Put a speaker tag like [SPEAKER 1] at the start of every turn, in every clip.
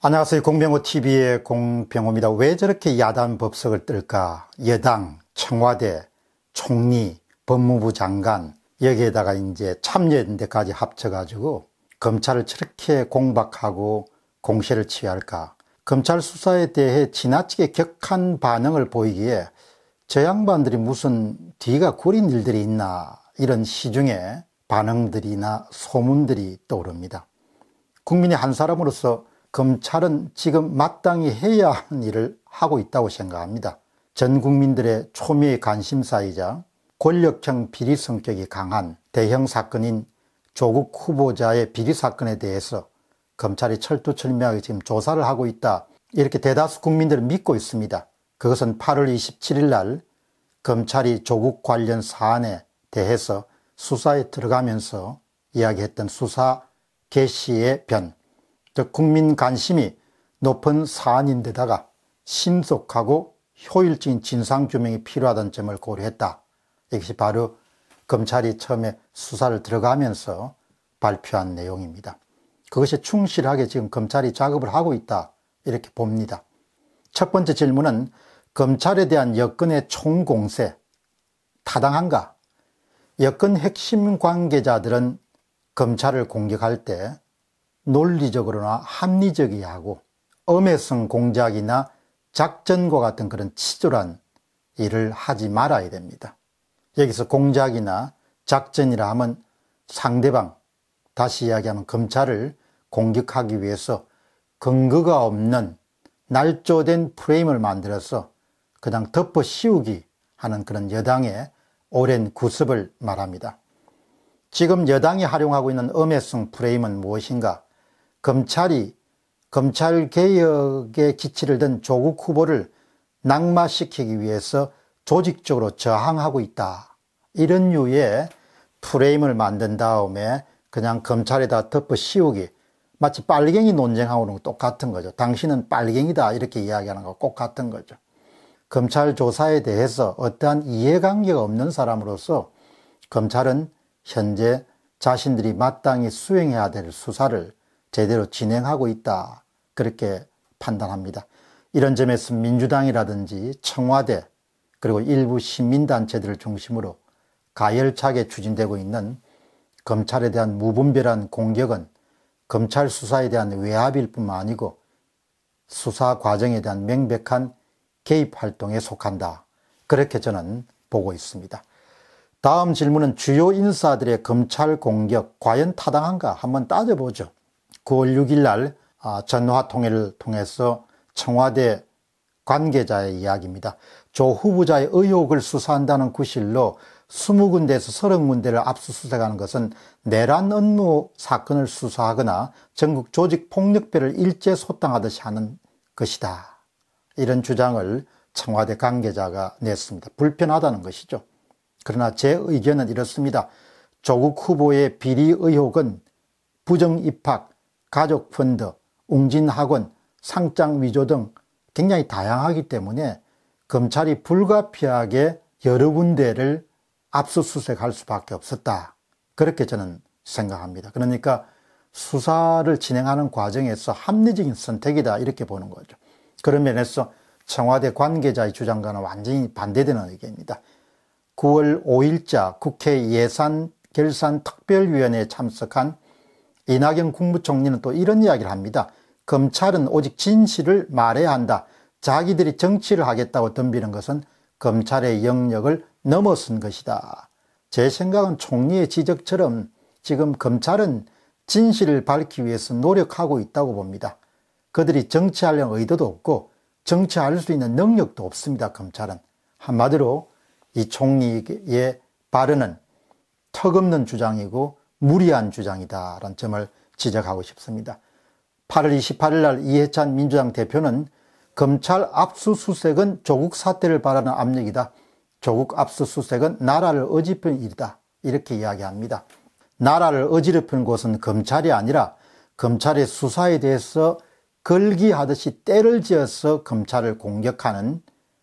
[SPEAKER 1] 안녕하세요. 공병호TV의 공병호입니다. 왜 저렇게 야단 법석을 뜰까? 여당, 청와대, 총리, 법무부 장관, 여기에다가 이제 참여연대까지 합쳐가지고 검찰을 저렇게 공박하고 공세를 취할까? 검찰 수사에 대해 지나치게 격한 반응을 보이기에 저 양반들이 무슨 뒤가 구린 일들이 있나 이런 시중에 반응들이나 소문들이 떠오릅니다. 국민의 한 사람으로서 검찰은 지금 마땅히 해야 하는 일을 하고 있다고 생각합니다. 전 국민들의 초미의 관심사이자 권력형 비리 성격이 강한 대형 사건인 조국 후보자의 비리 사건에 대해서 검찰이 철두철미하게 지금 조사를 하고 있다. 이렇게 대다수 국민들은 믿고 있습니다. 그것은 8월 27일 날 검찰이 조국 관련 사안에 대해서 수사에 들어가면서 이야기했던 수사 개시의 변, 즉 국민 관심이 높은 사안인데다가 신속하고 효율적인 진상규명이 필요하다는 점을 고려했다. 이것이 바로 검찰이 처음에 수사를 들어가면서 발표한 내용입니다. 그것이 충실하게 지금 검찰이 작업을 하고 있다 이렇게 봅니다. 첫 번째 질문은 검찰에 대한 여건의 총공세 타당한가? 여건 핵심 관계자들은 검찰을 공격할 때 논리적으로나 합리적이야 하고 엄해성 공작이나 작전과 같은 그런 치졸한 일을 하지 말아야 됩니다. 여기서 공작이나 작전이라 하면 상대방, 다시 이야기하면 검찰을 공격하기 위해서 근거가 없는 날조된 프레임을 만들어서 그냥 덮어 씌우기 하는 그런 여당의 오랜 구습을 말합니다. 지금 여당이 활용하고 있는 엄해성 프레임은 무엇인가? 검찰이 검찰개혁의 기치를 든 조국 후보를 낙마시키기 위해서 조직적으로 저항하고 있다. 이런 류의 프레임을 만든 다음에 그냥 검찰에다 덮어 씌우기. 마치 빨갱이 논쟁하고는 똑같은 거죠. 당신은 빨갱이다. 이렇게 이야기하는 거 똑같은 거죠. 검찰 조사에 대해서 어떠한 이해관계가 없는 사람으로서 검찰은 현재 자신들이 마땅히 수행해야 될 수사를 제대로 진행하고 있다. 그렇게 판단합니다. 이런 점에서 민주당이라든지 청와대 그리고 일부 시민단체들을 중심으로 가열차게 추진되고 있는 검찰에 대한 무분별한 공격은 검찰 수사에 대한 외압일 뿐만 아니고 수사 과정에 대한 명백한 개입 활동에 속한다. 그렇게 저는 보고 있습니다. 다음 질문은 주요 인사들의 검찰 공격 과연 타당한가 한번 따져보죠. 9월 6일 날 아, 전화 통일을 통해서 청와대 관계자의 이야기입니다. 조 후보자의 의혹을 수사한다는 구실로 20군데에서 30군데를 압수수색하는 것은 내란 업무 사건을 수사하거나 전국 조직 폭력배를 일제 소탕하듯이 하는 것이다. 이런 주장을 청와대 관계자가 냈습니다. 불편하다는 것이죠. 그러나 제 의견은 이렇습니다. 조국 후보의 비리 의혹은 부정 입학, 가족펀드, 웅진학원, 상장위조 등 굉장히 다양하기 때문에 검찰이 불가피하게 여러 군데를 압수수색할 수밖에 없었다. 그렇게 저는 생각합니다. 그러니까 수사를 진행하는 과정에서 합리적인 선택이다 이렇게 보는 거죠. 그런 면에서 청와대 관계자의 주장과는 완전히 반대되는 의견입니다. 9월 5일자 국회 예산 결산특별위원회에 참석한 이낙연 국무총리는 또 이런 이야기를 합니다. 검찰은 오직 진실을 말해야 한다. 자기들이 정치를 하겠다고 덤비는 것은 검찰의 영역을 넘어선 것이다. 제 생각은 총리의 지적처럼 지금 검찰은 진실을 밝히 위해서 노력하고 있다고 봅니다. 그들이 정치하려는 의도도 없고 정치할 수 있는 능력도 없습니다. 검찰은. 한마디로 이 총리의 발언은 턱없는 주장이고 무리한 주장이다라는 점을 지적하고 싶습니다. 8월 28일 날 이해찬 민주당 대표는 검찰 압수수색은 조국 사태를 바라는 압력이다. 조국 압수수색은 나라를 어지른 일이다. 이렇게 이야기합니다. 나라를 어지럽히는 곳은 검찰이 아니라 검찰의 수사에 대해서 걸기하듯이 때를 지어서 검찰을 공격하는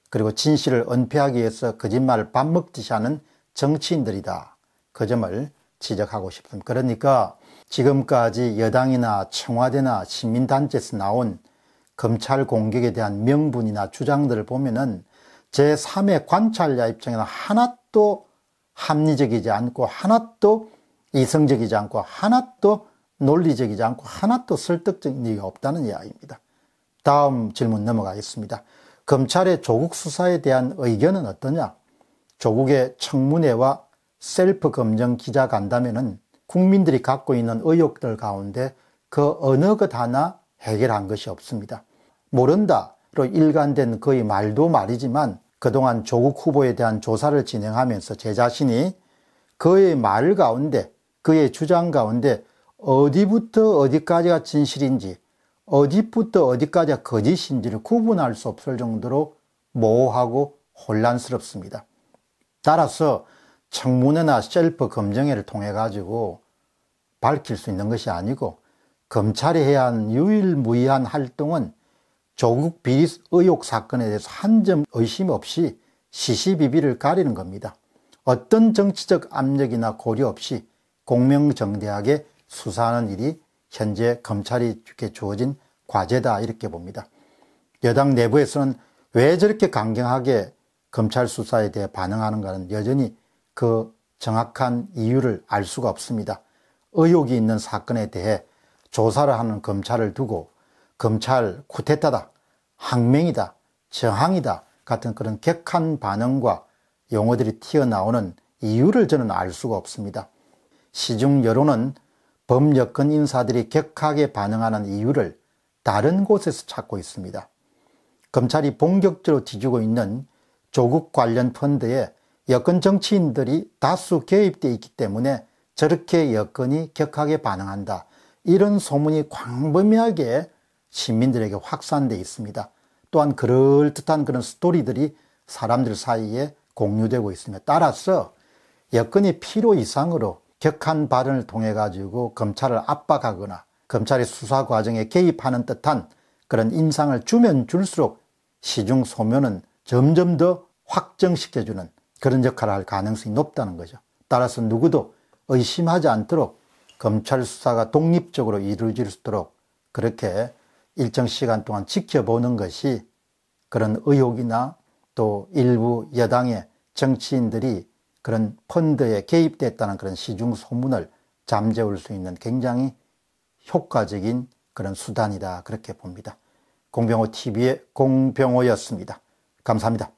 [SPEAKER 1] 그리고 진실을 은폐하기 위해서 거짓말을 밥 먹듯이 하는 정치인들이다. 그 점을 지적하고 싶습 그러니까 지금까지 여당이나 청와대나 시민단체에서 나온 검찰 공격에 대한 명분이나 주장들을 보면은 제3의 관찰자 입장에는 하나도 합리적이지 않고 하나도 이성적이지 않고 하나도 논리적이지 않고 하나도 설득적인 이가 없다는 이야기입니다. 다음 질문 넘어가겠습니다. 검찰의 조국 수사에 대한 의견은 어떠냐? 조국의 청문회와 셀프 검정 기자 간담회는 국민들이 갖고 있는 의혹들 가운데 그 어느 것 하나 해결한 것이 없습니다. 모른다로 일관된 거의 말도 말이지만 그동안 조국 후보에 대한 조사를 진행하면서 제 자신이 그의 말 가운데 그의 주장 가운데 어디부터 어디까지가 진실인지 어디부터 어디까지가 거짓인지를 구분할 수 없을 정도로 모호하고 혼란스럽습니다. 따라서 청문회나 셀프 검정회를 통해 가지고 밝힐 수 있는 것이 아니고 검찰이 해야 한 유일무이한 활동은 조국 비리 의혹 사건에 대해서 한 점 의심 없이 시시비비를 가리는 겁니다. 어떤 정치적 압력이나 고려 없이 공명정대하게 수사하는 일이 현재 검찰이 주어진 과제다 이렇게 봅니다. 여당 내부에서는 왜 저렇게 강경하게 검찰 수사에 대해 반응하는가는 여전히 그 정확한 이유를 알 수가 없습니다. 의혹이 있는 사건에 대해 조사를 하는 검찰을 두고 검찰 쿠데타다, 항명이다, 저항이다 같은 그런 격한 반응과 용어들이 튀어나오는 이유를 저는 알 수가 없습니다. 시중 여론은 범여권 인사들이 격하게 반응하는 이유를 다른 곳에서 찾고 있습니다. 검찰이 본격적으로 뒤지고 있는 조국 관련 펀드에 여권 정치인들이 다수 개입돼 있기 때문에 저렇게 여건이 격하게 반응한다. 이런 소문이 광범위하게 시민들에게 확산돼 있습니다. 또한 그럴듯한 그런 스토리들이 사람들 사이에 공유되고 있으며 따라서 여건이 필요 이상으로 격한 발언을 통해 가지고 검찰을 압박하거나 검찰의 수사 과정에 개입하는 듯한 그런 인상을 주면 줄수록 시중 소면은 점점 더 확정시켜주는 그런 역할을 할 가능성이 높다는 거죠. 따라서 누구도 의심하지 않도록 검찰 수사가 독립적으로 이루어질 수 있도록 그렇게 일정 시간 동안 지켜보는 것이 그런 의혹이나 또 일부 여당의 정치인들이 그런 펀드에 개입됐다는 그런 시중 소문을 잠재울 수 있는 굉장히 효과적인 그런 수단이다 그렇게 봅니다. 공병호 TV의 공병호였습니다. 감사합니다.